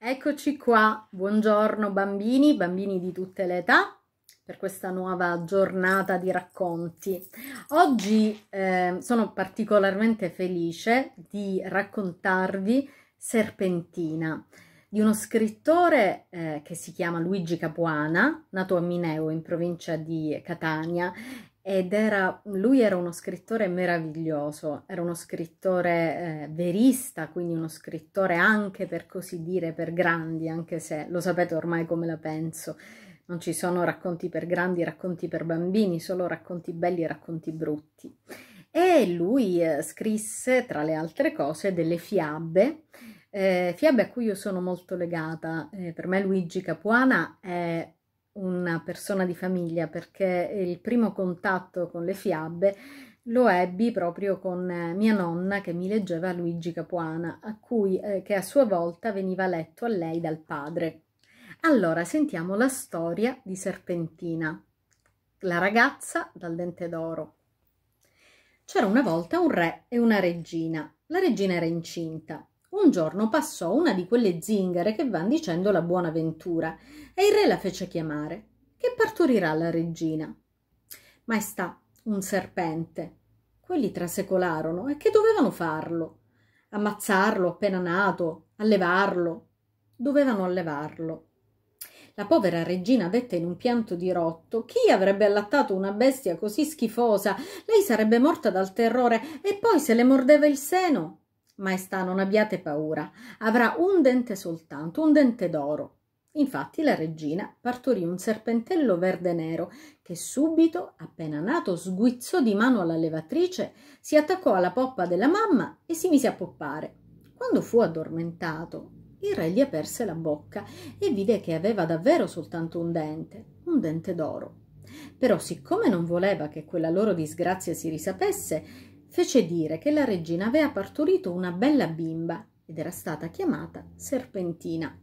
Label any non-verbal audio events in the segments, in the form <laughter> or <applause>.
Eccoci qua, buongiorno bambini, bambini di tutte le età, per questa nuova giornata di racconti. Oggi eh, sono particolarmente felice di raccontarvi Serpentina, di uno scrittore eh, che si chiama Luigi Capuana, nato a Mineo in provincia di Catania ed era, lui era uno scrittore meraviglioso, era uno scrittore eh, verista, quindi uno scrittore anche per così dire per grandi, anche se lo sapete ormai come la penso, non ci sono racconti per grandi, racconti per bambini, solo racconti belli e racconti brutti. E lui eh, scrisse, tra le altre cose, delle fiabe, eh, fiabe a cui io sono molto legata. Eh, per me Luigi Capuana è una persona di famiglia perché il primo contatto con le fiabe lo ebbi proprio con eh, mia nonna che mi leggeva Luigi Capuana, a cui, eh, che a sua volta veniva letto a lei dal padre. Allora sentiamo la storia di Serpentina, la ragazza dal dente d'oro. C'era una volta un re e una regina. La regina era incinta. Un giorno passò una di quelle zingare che van dicendo la buona ventura e il re la fece chiamare. Che partorirà la regina? Maestà, un serpente. Quelli trasecolarono e che dovevano farlo? Ammazzarlo appena nato, allevarlo. Dovevano allevarlo. La povera regina dette in un pianto dirotto: Chi avrebbe allattato una bestia così schifosa? Lei sarebbe morta dal terrore e poi se le mordeva il seno. Maestà, non abbiate paura, avrà un dente soltanto, un dente d'oro. Infatti la regina partorì un serpentello verde nero che subito, appena nato, sguizzò di mano alla levatrice, si attaccò alla poppa della mamma e si mise a poppare. Quando fu addormentato, il re gli aperse la bocca e vide che aveva davvero soltanto un dente, un dente d'oro. Però siccome non voleva che quella loro disgrazia si risapesse, fece dire che la regina aveva partorito una bella bimba ed era stata chiamata Serpentina.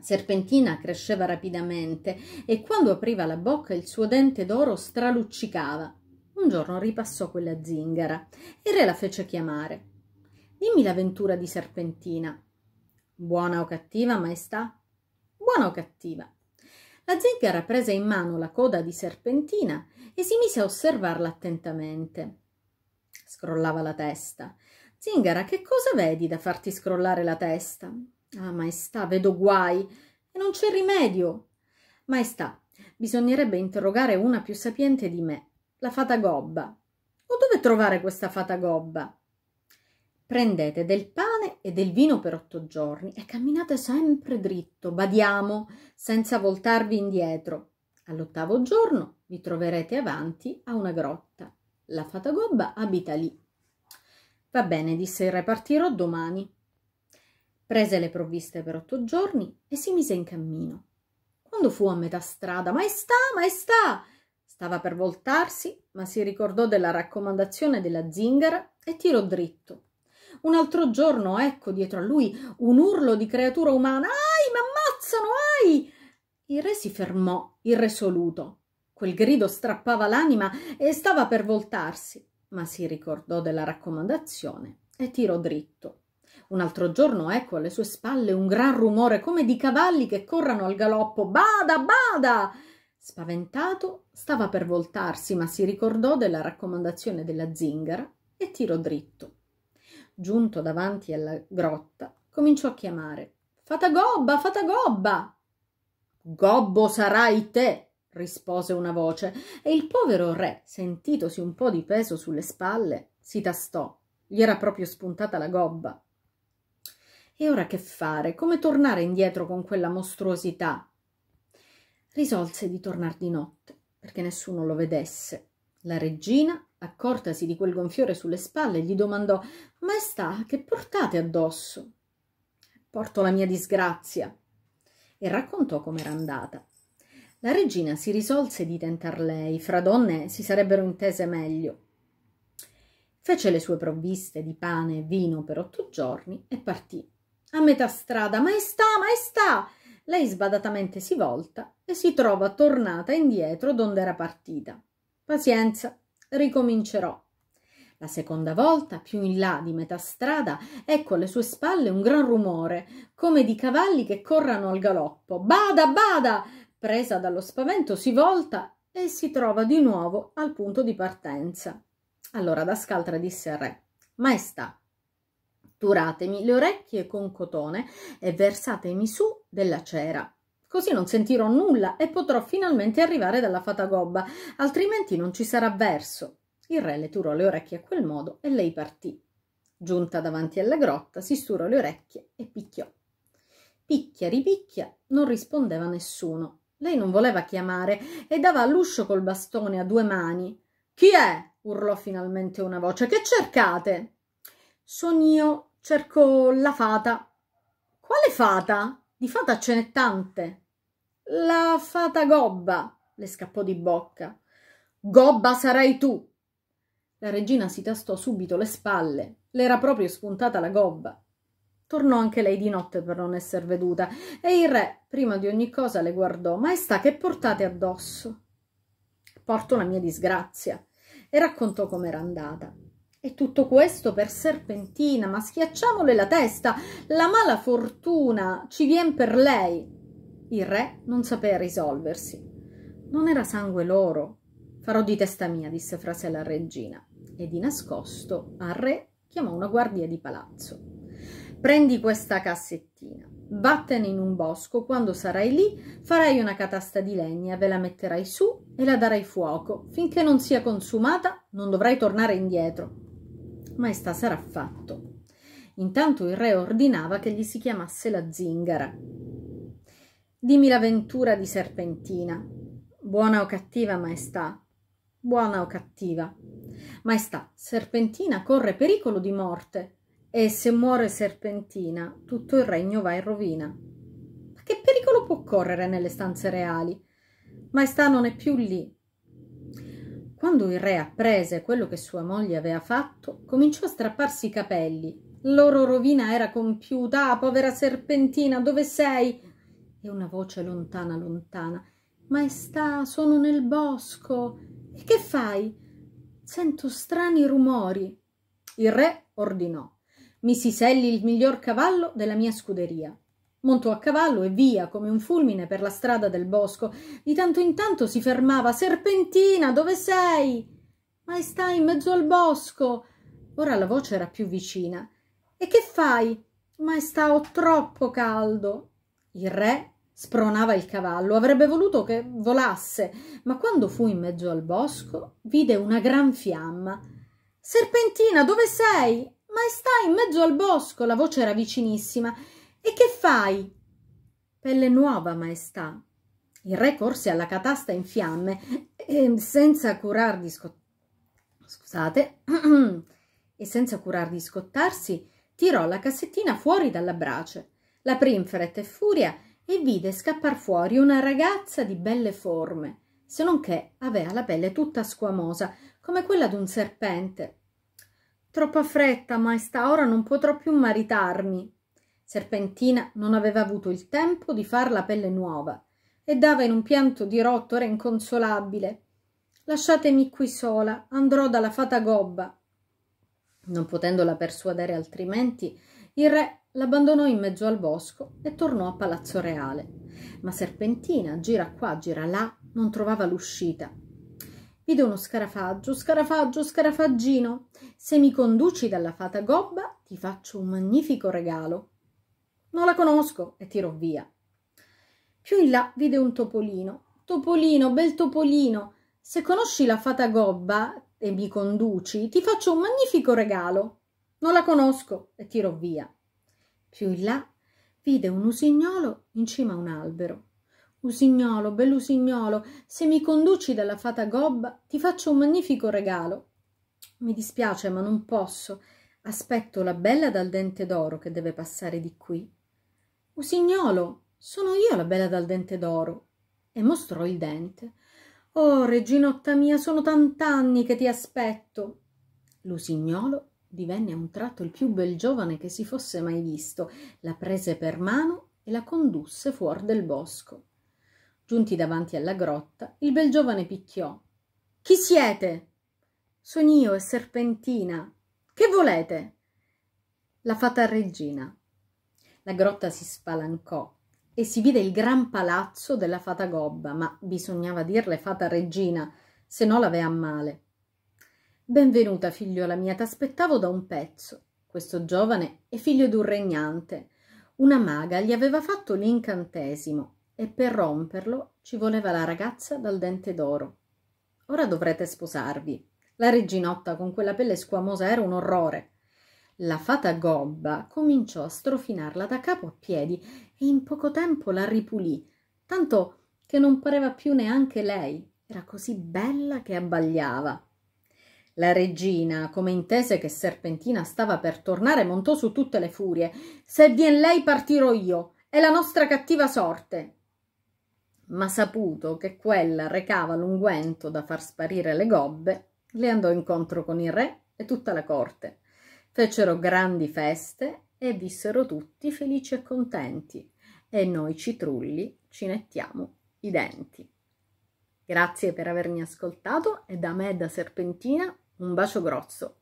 Serpentina cresceva rapidamente e quando apriva la bocca il suo dente d'oro straluccicava. Un giorno ripassò quella zingara e re la fece chiamare. Dimmi l'avventura di Serpentina. Buona o cattiva, maestà? Buona o cattiva? La zingara prese in mano la coda di Serpentina e si mise a osservarla attentamente scrollava la testa. Zingara, che cosa vedi da farti scrollare la testa? Ah, maestà, vedo guai e non c'è rimedio. Maestà, bisognerebbe interrogare una più sapiente di me, la fata gobba. O dove trovare questa fata gobba? Prendete del pane e del vino per otto giorni e camminate sempre dritto, badiamo, senza voltarvi indietro. All'ottavo giorno vi troverete avanti a una grotta. La fata gobba abita lì. Va bene, disse il re, partirò domani. Prese le provviste per otto giorni e si mise in cammino. Quando fu a metà strada, maestà, maestà! Stava per voltarsi, ma si ricordò della raccomandazione della zingara e tirò dritto. Un altro giorno, ecco dietro a lui un urlo di creatura umana. Ai, m'ammazzano, ai! Il re si fermò, irresoluto. Quel grido strappava l'anima e stava per voltarsi, ma si ricordò della raccomandazione e tirò dritto. Un altro giorno ecco alle sue spalle un gran rumore come di cavalli che corrono al galoppo. Bada, bada! Spaventato, stava per voltarsi, ma si ricordò della raccomandazione della zingara e tirò dritto. Giunto davanti alla grotta, cominciò a chiamare: Fata gobba, fata gobba! Gobbo sarai te! rispose una voce, e il povero re, sentitosi un po' di peso sulle spalle, si tastò. Gli era proprio spuntata la gobba. E ora che fare? Come tornare indietro con quella mostruosità? Risolse di tornare di notte, perché nessuno lo vedesse. La regina, accortasi di quel gonfiore sulle spalle, gli domandò Maestà, che portate addosso? Porto la mia disgrazia. E raccontò com'era andata. La regina si risolse di tentar lei, fra donne si sarebbero intese meglio. Fece le sue provviste di pane e vino per otto giorni e partì. A metà strada, maestà, maestà! Lei sbadatamente si volta e si trova tornata indietro donde era partita. Pazienza, ricomincerò. La seconda volta, più in là di metà strada, ecco alle sue spalle un gran rumore, come di cavalli che corrano al galoppo. Bada, bada! presa dallo spavento, si volta e si trova di nuovo al punto di partenza. Allora Scaltra disse al re, Maestà, turatemi le orecchie con cotone e versatemi su della cera. Così non sentirò nulla e potrò finalmente arrivare dalla fata gobba, altrimenti non ci sarà verso. Il re le turò le orecchie a quel modo e lei partì. Giunta davanti alla grotta, si sturò le orecchie e picchiò. Picchia ripicchia, non rispondeva nessuno. Lei non voleva chiamare e dava all'uscio col bastone a due mani. Chi è? urlò finalmente una voce. Che cercate? Son io, cerco la fata. Quale fata? Di fata ce n'è tante. La fata gobba, le scappò di bocca. Gobba sarai tu. La regina si tastò subito le spalle. Le era proprio spuntata la gobba. Tornò anche lei di notte per non esser veduta, e il re, prima di ogni cosa, le guardò. Maestà, che portate addosso? Porto la mia disgrazia. E raccontò com'era andata. E tutto questo per serpentina, ma schiacciamole la testa, la mala fortuna ci vien per lei. Il re non sapeva risolversi. Non era sangue loro. Farò di testa mia, disse fra sé la regina. E di nascosto al re chiamò una guardia di palazzo. Prendi questa cassettina, vattene in un bosco, quando sarai lì farai una catasta di legna, ve la metterai su e la darai fuoco. Finché non sia consumata non dovrai tornare indietro. Maestà sarà fatto. Intanto il re ordinava che gli si chiamasse la zingara. Dimmi la ventura di Serpentina. Buona o cattiva, maestà? Buona o cattiva? Maestà, Serpentina corre pericolo di morte e se muore Serpentina tutto il regno va in rovina. Ma che pericolo può correre nelle stanze reali? Maestà non è più lì. Quando il re apprese quello che sua moglie aveva fatto, cominciò a strapparsi i capelli. Loro rovina era compiuta. Ah, povera Serpentina, dove sei? E una voce lontana, lontana. Maestà, sono nel bosco. E che fai? Sento strani rumori. Il re ordinò Misi Selli il miglior cavallo della mia scuderia. Montò a cavallo e via, come un fulmine per la strada del bosco. Di tanto in tanto si fermava. Serpentina, dove sei? Ma stai in mezzo al bosco. Ora la voce era più vicina. E che fai? Ma sta ho troppo caldo. Il re spronava il cavallo, avrebbe voluto che volasse, ma quando fu in mezzo al bosco vide una gran fiamma. Serpentina, dove sei? Ma stai in mezzo al bosco, la voce era vicinissima. E che fai? Pelle nuova, maestà. Il re corse alla catasta in fiamme e ehm, senza curar di scottarsi. Scusate. <clears throat> e senza curar di scottarsi, tirò la cassettina fuori dalla brace. L'aprì in fretta e furia e vide scappar fuori una ragazza di belle forme, se non che aveva la pelle tutta squamosa, come quella d'un serpente. Troppa fretta, maestà, ora non potrò più maritarmi. Serpentina non aveva avuto il tempo di far la pelle nuova e dava in un pianto dirotto era inconsolabile. Lasciatemi qui sola, andrò dalla fata gobba. Non potendola persuadere altrimenti, il re l'abbandonò in mezzo al bosco e tornò a Palazzo Reale. Ma Serpentina, gira qua, gira là, non trovava l'uscita Vide uno scarafaggio, scarafaggio, scarafaggino. Se mi conduci dalla fata gobba, ti faccio un magnifico regalo. Non la conosco e tiro via. Più in là vide un topolino. Topolino, bel topolino, se conosci la fata gobba e mi conduci, ti faccio un magnifico regalo. Non la conosco e tiro via. Più in là vide un usignolo in cima a un albero. Usignolo, bell'usignolo, se mi conduci dalla fata gobba, ti faccio un magnifico regalo. Mi dispiace, ma non posso. Aspetto la bella dal dente d'oro che deve passare di qui. Usignolo, sono io la bella dal dente d'oro. E mostrò il dente. Oh, reginotta mia, sono tant'anni che ti aspetto. L'usignolo divenne a un tratto il più bel giovane che si fosse mai visto, la prese per mano e la condusse fuor del bosco. Giunti davanti alla grotta, il bel giovane picchiò. Chi siete? Son io e Serpentina. Che volete? La fata regina. La grotta si spalancò e si vide il gran palazzo della fata gobba, ma bisognava dirle fata regina, se no la a male. Benvenuta, figliola mia, t'aspettavo da un pezzo. Questo giovane è figlio d'un regnante. Una maga gli aveva fatto l'incantesimo e per romperlo ci voleva la ragazza dal dente d'oro. Ora dovrete sposarvi. La reginotta con quella pelle squamosa era un orrore. La fata gobba cominciò a strofinarla da capo a piedi e in poco tempo la ripulì, tanto che non pareva più neanche lei, era così bella che abbagliava. La regina, come intese che Serpentina stava per tornare, montò su tutte le furie. Se vien lei partirò io, è la nostra cattiva sorte ma saputo che quella recava l'unguento da far sparire le gobbe, le andò incontro con il re e tutta la corte. Fecero grandi feste e vissero tutti felici e contenti, e noi citrulli ci nettiamo i denti. Grazie per avermi ascoltato e da me da Serpentina un bacio grosso.